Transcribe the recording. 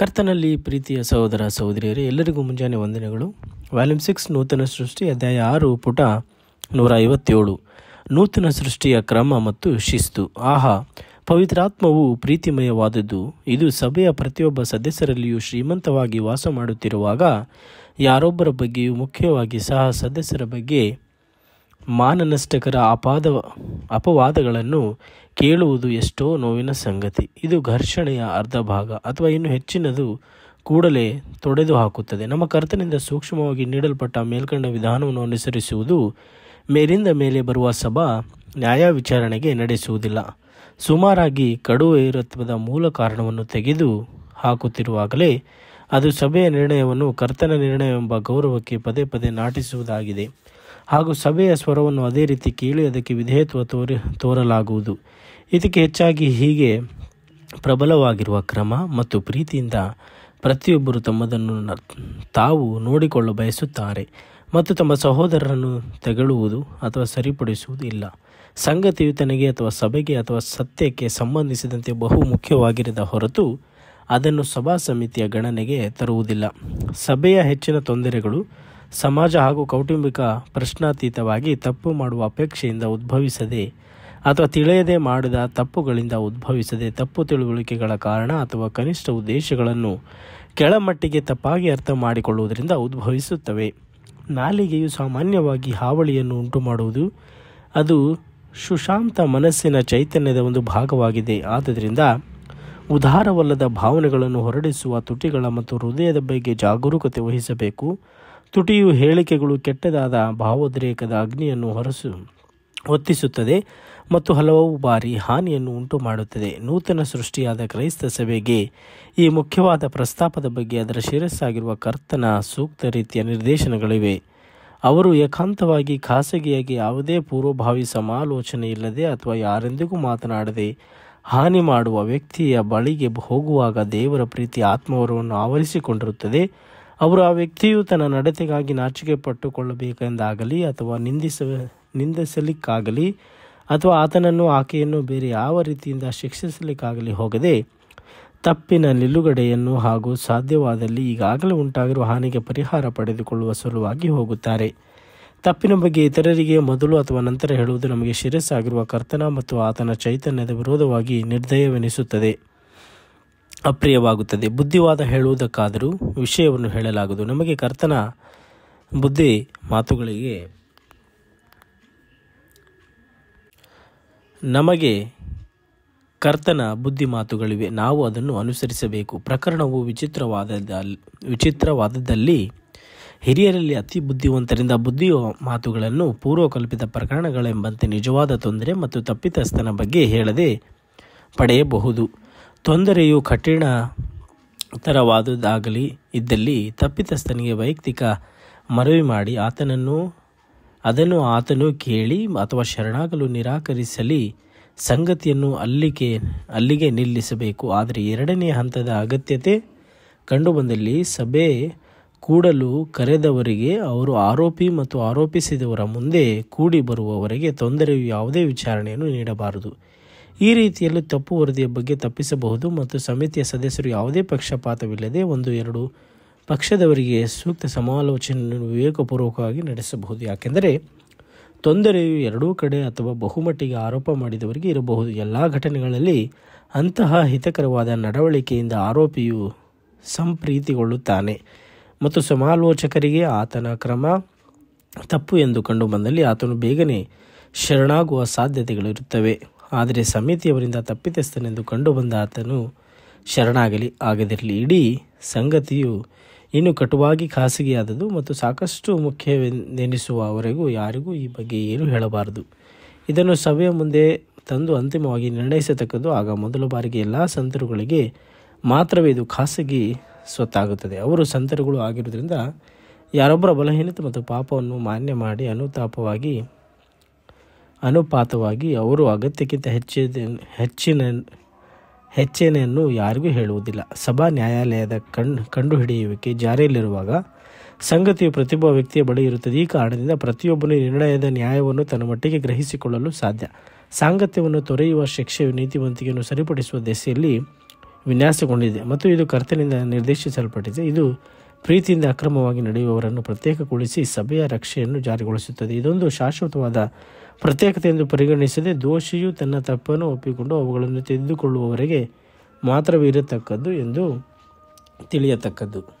ಕರ್ತನಲ್ಲಿ ಪ್ರೀತಿಯ ಸಹೋದರ ಸಹೋದರಿಯರೇ ಎಲ್ಲರಿಗೂ ಮುಂಜಾನೆ ವಂದನೆಗಳು ವ್ಯಾಲ್ಯೂಮ್ ಸಿಕ್ಸ್ ನೂತನ ಸೃಷ್ಟಿ ಅಧ್ಯಾಯ ಆರು ಪುಟ ನೂರ ಐವತ್ತೇಳು ನೂತನ ಸೃಷ್ಟಿಯ ಕ್ರಮ ಮತ್ತು ಶಿಸ್ತು ಆಹಾ ಪವಿತ್ರಾತ್ಮವು ಪ್ರೀತಿಮಯವಾದದ್ದು ಇದು ಸಭೆಯ ಪ್ರತಿಯೊಬ್ಬ ಸದಸ್ಯರಲ್ಲಿಯೂ ಶ್ರೀಮಂತವಾಗಿ ವಾಸ ಮಾಡುತ್ತಿರುವಾಗ ಯಾರೊಬ್ಬರ ಬಗ್ಗೆಯೂ ಮುಖ್ಯವಾಗಿ ಸಹ ಸದಸ್ಯರ ಬಗ್ಗೆ ಮಾನನಷ್ಟಕರ ಅಪಾದ ಅಪವಾದಗಳನ್ನು ಕೇಳುವುದು ಎಷ್ಟೋ ನೋವಿನ ಸಂಗತಿ ಇದು ಘರ್ಷಣೆಯ ಅರ್ಧ ಭಾಗ ಅಥವಾ ಇನ್ನು ಹೆಚ್ಚಿನದು ಕೂಡಲೇ ತೊಡೆದು ಹಾಕುತ್ತದೆ ನಮ್ಮ ಕರ್ತನಿಂದ ಸೂಕ್ಷ್ಮವಾಗಿ ನೀಡಲ್ಪಟ್ಟ ಮೇಲ್ಕಂಡ ವಿಧಾನವನ್ನು ಅನುಸರಿಸುವುದು ಮೇಲಿಂದ ಮೇಲೆ ಬರುವ ಸಭಾ ನ್ಯಾಯ ವಿಚಾರಣೆಗೆ ನಡೆಸುವುದಿಲ್ಲ ಸುಮಾರಾಗಿ ಕಡುವೈರತ್ವದ ಮೂಲ ಕಾರಣವನ್ನು ತೆಗೆದು ಹಾಕುತ್ತಿರುವಾಗಲೇ ಅದು ಸಭೆಯ ನಿರ್ಣಯವನ್ನು ಕರ್ತನ ನಿರ್ಣಯವೆಂಬ ಗೌರವಕ್ಕೆ ಪದೇ ಪದೇ ನಾಟಿಸುವುದಾಗಿದೆ ಹಾಗೂ ಸಭೆಯ ಸ್ವರವನ್ನು ಅದೇ ರೀತಿ ಕೇಳಿ ಅದಕ್ಕೆ ವಿಧೇಯತ್ವ ತೋರಿ ತೋರಲಾಗುವುದು ಇದಕ್ಕೆ ಹೆಚ್ಚಾಗಿ ಹೀಗೆ ಪ್ರಬಲವಾಗಿರುವ ಕ್ರಮ ಮತ್ತು ಪ್ರೀತಿಯಿಂದ ಪ್ರತಿಯೊಬ್ಬರು ತಮ್ಮದನ್ನು ತಾವು ನೋಡಿಕೊಳ್ಳ ಬಯಸುತ್ತಾರೆ ಮತ್ತು ತಮ್ಮ ಸಹೋದರರನ್ನು ತೆಗಳುವುದು ಅಥವಾ ಸರಿಪಡಿಸುವುದು ಇಲ್ಲ ಸಂಗತಿಯು ತನಗೆ ಅಥವಾ ಸಭೆಗೆ ಅಥವಾ ಸತ್ಯಕ್ಕೆ ಸಂಬಂಧಿಸಿದಂತೆ ಬಹು ಮುಖ್ಯವಾಗಿರದ ಹೊರತು ಅದನ್ನು ಸಭಾ ಸಮಿತಿಯ ಗಣನೆಗೆ ತರುವುದಿಲ್ಲ ಸಭೆಯ ಹೆಚ್ಚಿನ ತೊಂದರೆಗಳು ಸಮಾಜ ಹಾಗೂ ಕೌಟುಂಬಿಕ ಪ್ರಶ್ನಾತೀತವಾಗಿ ತಪ್ಪು ಮಾಡುವ ಅಪೇಕ್ಷೆಯಿಂದ ಉದ್ಭವಿಸದೆ ಅಥವಾ ತಿಳಿಯದೆ ಮಾಡಿದ ತಪ್ಪುಗಳಿಂದ ಉದ್ಭವಿಸದೆ ತಪ್ಪು ತಿಳುವಳಿಕೆಗಳ ಕಾರಣ ಅಥವಾ ಕನಿಷ್ಠ ಉದ್ದೇಶಗಳನ್ನು ಕೆಳಮಟ್ಟಿಗೆ ತಪ್ಪಾಗಿ ಅರ್ಥ ಮಾಡಿಕೊಳ್ಳುವುದರಿಂದ ಉದ್ಭವಿಸುತ್ತವೆ ನಾಲಿಗೆಯು ಸಾಮಾನ್ಯವಾಗಿ ಹಾವಳಿಯನ್ನು ಉಂಟು ಮಾಡುವುದು ಅದು ಸುಶಾಂತ ಮನಸ್ಸಿನ ಚೈತನ್ಯದ ಒಂದು ಭಾಗವಾಗಿದೆ ಆದ್ದರಿಂದ ಉದಾರವಲ್ಲದ ಭಾವನೆಗಳನ್ನು ಹೊರಡಿಸುವ ತುಟಿಗಳ ಮತ್ತು ಹೃದಯದ ಬಗ್ಗೆ ಜಾಗರೂಕತೆ ವಹಿಸಬೇಕು ತುಟಿಯು ಹೇಳಿಕೆಗಳು ಕೆಟ್ಟದಾದ ಭಾವೋದ್ರೇಕದ ಅಗ್ನಿಯನ್ನು ಹೊರಸು ಒತ್ತಿಸುತ್ತದೆ ಮತ್ತು ಹಲವು ಬಾರಿ ಹಾನಿಯನ್ನು ಉಂಟು ಮಾಡುತ್ತದೆ ನೂತನ ಸೃಷ್ಟಿಯಾದ ಕ್ರೈಸ್ತ ಸಭೆಗೆ ಈ ಮುಖ್ಯವಾದ ಪ್ರಸ್ತಾಪದ ಬಗ್ಗೆ ಅದರ ಶಿರಸ್ಸಾಗಿರುವ ಕರ್ತನ ಸೂಕ್ತ ರೀತಿಯ ನಿರ್ದೇಶನಗಳಿವೆ ಅವರು ಏಕಾಂತವಾಗಿ ಖಾಸಗಿಯಾಗಿ ಯಾವುದೇ ಪೂರ್ವಭಾವಿ ಸಮಾಲೋಚನೆ ಇಲ್ಲದೆ ಅಥವಾ ಯಾರೆಂದಿಗೂ ಮಾತನಾಡದೆ ಹಾನಿ ಮಾಡುವ ವ್ಯಕ್ತಿಯ ಬಳಿಗೆ ಹೋಗುವಾಗ ದೇವರ ಪ್ರೀತಿ ಆತ್ಮವರವನ್ನು ಆವರಿಸಿಕೊಂಡಿರುತ್ತದೆ ಅವರು ಆ ವ್ಯಕ್ತಿಯು ತನ್ನ ನಡತೆಗಾಗಿ ನಾಚಿಕೆ ಪಟ್ಟುಕೊಳ್ಳಬೇಕೆಂದಾಗಲಿ ಅಥವಾ ನಿಂದಿಸ ನಿಂದಿಸಲಿಕ್ಕಾಗಲಿ ಅಥವಾ ಆತನನ್ನು ಆಕೆಯನ್ನು ಬೇರೆ ಯಾವ ರೀತಿಯಿಂದ ಶಿಕ್ಷಿಸಲಿಕ್ಕಾಗಲಿ ಹೋಗದೆ ತಪ್ಪಿನ ನಿಲುಗಡೆಯನ್ನು ಹಾಗೂ ಸಾಧ್ಯವಾದಲ್ಲಿ ಈಗಾಗಲೇ ಉಂಟಾಗಿರುವ ಹಾನಿಗೆ ಪರಿಹಾರ ಪಡೆದುಕೊಳ್ಳುವ ಸಲುವಾಗಿ ಹೋಗುತ್ತಾರೆ ತಪ್ಪಿನ ಬಗ್ಗೆ ಇತರರಿಗೆ ಮೊದಲು ಅಥವಾ ನಂತರ ಹೇಳುವುದು ನಮಗೆ ಶಿರಸ್ಸಾಗಿರುವ ಕರ್ತನ ಮತ್ತು ಆತನ ಚೈತನ್ಯದ ವಿರೋಧವಾಗಿ ನಿರ್ದಯವೆನಿಸುತ್ತದೆ ಅಪ್ರಿಯವಾಗುತ್ತದೆ ಬುದ್ಧಿವಾದ ಹೇಳುವುದಕ್ಕಾದರೂ ವಿಷಯವನ್ನು ಹೇಳಲಾಗದು ನಮಗೆ ಕರ್ತನ ಬುದ್ಧಿ ಮಾತುಗಳಿಗೆ ನಮಗೆ ಕರ್ತನ ಬುದ್ಧಿ ಮಾತುಗಳಿವೆ ನಾವು ಅದನ್ನು ಅನುಸರಿಸಬೇಕು ಪ್ರಕರಣವು ವಿಚಿತ್ರವಾದ ವಿಚಿತ್ರವಾದದಲ್ಲಿ ಹಿರಿಯರಲ್ಲಿ ಅತಿ ಬುದ್ಧಿವಂತರಿಂದ ಬುದ್ಧಿಯ ಮಾತುಗಳನ್ನು ಪೂರ್ವಕಲ್ಪಿತ ಪ್ರಕರಣಗಳೆಂಬಂತೆ ನಿಜವಾದ ತೊಂದರೆ ಮತ್ತು ತಪ್ಪಿತಸ್ಥನ ಬಗ್ಗೆ ಹೇಳದೆ ಪಡೆಯಬಹುದು ತೊಂದರೆಯು ಕಠಿಣ ತರವಾದುದಾಗಲಿ ಇದ್ದಲ್ಲಿ ತಪ್ಪಿತಸ್ಥನಿಗೆ ವೈಯಕ್ತಿಕ ಮನವಿ ಮಾಡಿ ಆತನನ್ನು ಅದನ್ನು ಆತನು ಕೇಳಿ ಅಥವಾ ಶರಣಾಗಲು ನಿರಾಕರಿಸಲಿ ಸಂಗತಿಯನ್ನು ಅಲ್ಲಿಗೆ ಅಲ್ಲಿಗೆ ನಿಲ್ಲಿಸಬೇಕು ಆದರೆ ಎರಡನೇ ಹಂತದ ಅಗತ್ಯತೆ ಕಂಡುಬಂದಲ್ಲಿ ಸಭೆ ಕೂಡಲು ಕರೆದವರಿಗೆ ಅವರು ಆರೋಪಿ ಮತ್ತು ಆರೋಪಿಸಿದವರ ಮುಂದೆ ಕೂಡಿ ಬರುವವರಿಗೆ ತೊಂದರೆಯು ಯಾವುದೇ ವಿಚಾರಣೆಯನ್ನು ನೀಡಬಾರದು ಈ ರೀತಿಯಲ್ಲಿ ತಪ್ಪು ವರದಿಯ ಬಗ್ಗೆ ತಪ್ಪಿಸಬಹುದು ಮತ್ತು ಸಮಿತಿಯ ಸದಸ್ಯರು ಯಾವುದೇ ಪಕ್ಷಪಾತವಿಲ್ಲದೆ ಒಂದು ಎರಡು ಪಕ್ಷದವರಿಗೆ ಸೂಕ್ತ ಸಮಾಲೋಚನೆಯನ್ನು ವಿವೇಕಪೂರ್ವಕವಾಗಿ ನಡೆಸಬಹುದು ಯಾಕೆಂದರೆ ತೊಂದರೆಯು ಎರಡೂ ಕಡೆ ಅಥವಾ ಬಹುಮಟ್ಟಿಗೆ ಆರೋಪ ಮಾಡಿದವರಿಗೆ ಇರಬಹುದು ಎಲ್ಲ ಘಟನೆಗಳಲ್ಲಿ ಅಂತಹ ಹಿತಕರವಾದ ನಡವಳಿಕೆಯಿಂದ ಆರೋಪಿಯು ಸಂಪ್ರೀತಿಗೊಳ್ಳುತ್ತಾನೆ ಮತ್ತು ಸಮಾಲೋಚಕರಿಗೆ ಆತನ ಕ್ರಮ ತಪ್ಪು ಎಂದು ಕಂಡು ಬಂದಲ್ಲಿ ಆತನು ಬೇಗನೆ ಶರಣಾಗುವ ಸಾಧ್ಯತೆಗಳು ಇರುತ್ತವೆ ಆದರೆ ಸಮಿತಿಯವರಿಂದ ತಪ್ಪಿತಸ್ಥನೆಂದು ಕಂಡುಬಂದ ಆತನು ಶರಣಾಗಲಿ ಆಗದಿರಲಿ ಇಡೀ ಸಂಗತಿಯು ಇನ್ನು ಕಟುವಾಗಿ ಖಾಸಗಿಯಾದದು ಮತ್ತು ಸಾಕಷ್ಟು ಮುಖ್ಯವೆಂದೆನಿಸುವವರೆಗೂ ಯಾರಿಗೂ ಈ ಬಗ್ಗೆ ಏನು ಹೇಳಬಾರದು ಇದನ್ನು ಸಭೆಯ ಮುಂದೆ ತಂದು ಅಂತಿಮವಾಗಿ ನಿರ್ಣಯಿಸತಕ್ಕದ್ದು ಆಗ ಮೊದಲ ಬಾರಿಗೆ ಎಲ್ಲ ಸಂತರುಗಳಿಗೆ ಮಾತ್ರವೇ ಇದು ಖಾಸಗಿ ಸ್ವತ್ತಾಗುತ್ತದೆ ಅವರು ಸಂತರುಗಳು ಆಗಿರುವುದರಿಂದ ಯಾರೊಬ್ಬರ ಬಲಹೀನತೆ ಮತ್ತು ಪಾಪವನ್ನು ಮಾನ್ಯ ಮಾಡಿ ಅನುತಾಪವಾಗಿ ಅನುಪಾತವಾಗಿ ಅವರು ಅಗತ್ಯಕ್ಕಿಂತ ಹೆಚ್ಚಿದ ಹೆಚ್ಚಿನ ಹೆಚ್ಚೇನೆಯನ್ನು ಯಾರಿಗೂ ಹೇಳುವುದಿಲ್ಲ ಸಭಾ ನ್ಯಾಯಾಲಯದ ಕಣ್ ಕಂಡುಹಿಡಿಯುವಿಕೆ ಜಾರಿಯಲ್ಲಿರುವಾಗ ಸಂಗತಿಯು ಪ್ರತಿಭ ವ್ಯಕ್ತಿಯ ಬಳಿ ಇರುತ್ತದೆ ಈ ಕಾರಣದಿಂದ ಪ್ರತಿಯೊಬ್ಬನು ನಿರ್ಣಯದ ನ್ಯಾಯವನ್ನು ತನ್ನ ಮಟ್ಟಿಗೆ ಗ್ರಹಿಸಿಕೊಳ್ಳಲು ಸಾಧ್ಯ ಸಾಂಗತ್ಯವನ್ನು ತೊರೆಯುವ ಶಿಕ್ಷೆಯು ನೀತಿವಂತಿಕೆಯನ್ನು ಸರಿಪಡಿಸುವ ದೆಸೆಯಲ್ಲಿ ವಿನ್ಯಾಸಗೊಂಡಿದೆ ಮತ್ತು ಇದು ಕರ್ತನಿಂದ ನಿರ್ದೇಶಿಸಲ್ಪಟ್ಟಿದೆ ಇದು ಪ್ರೀತಿಯಿಂದ ಅಕ್ರಮವಾಗಿ ನಡೆಯುವವರನ್ನು ಪ್ರತ್ಯೇಕಗೊಳಿಸಿ ಸಭೆಯ ರಕ್ಷೆಯನ್ನು ಜಾರಿಗೊಳಿಸುತ್ತದೆ ಇದೊಂದು ಶಾಶ್ವತವಾದ ಪ್ರತ್ಯೇಕತೆ ಎಂದು ಪರಿಗಣಿಸದೆ ದೋಷಿಯು ತನ್ನ ತಪ್ಪನ್ನು ಒಪ್ಪಿಕೊಂಡು ಅವುಗಳನ್ನು ತೆಗೆದುಕೊಳ್ಳುವವರೆಗೆ ಇರತಕ್ಕದ್ದು ಎಂದು ತಿಳಿಯತಕ್ಕದ್ದು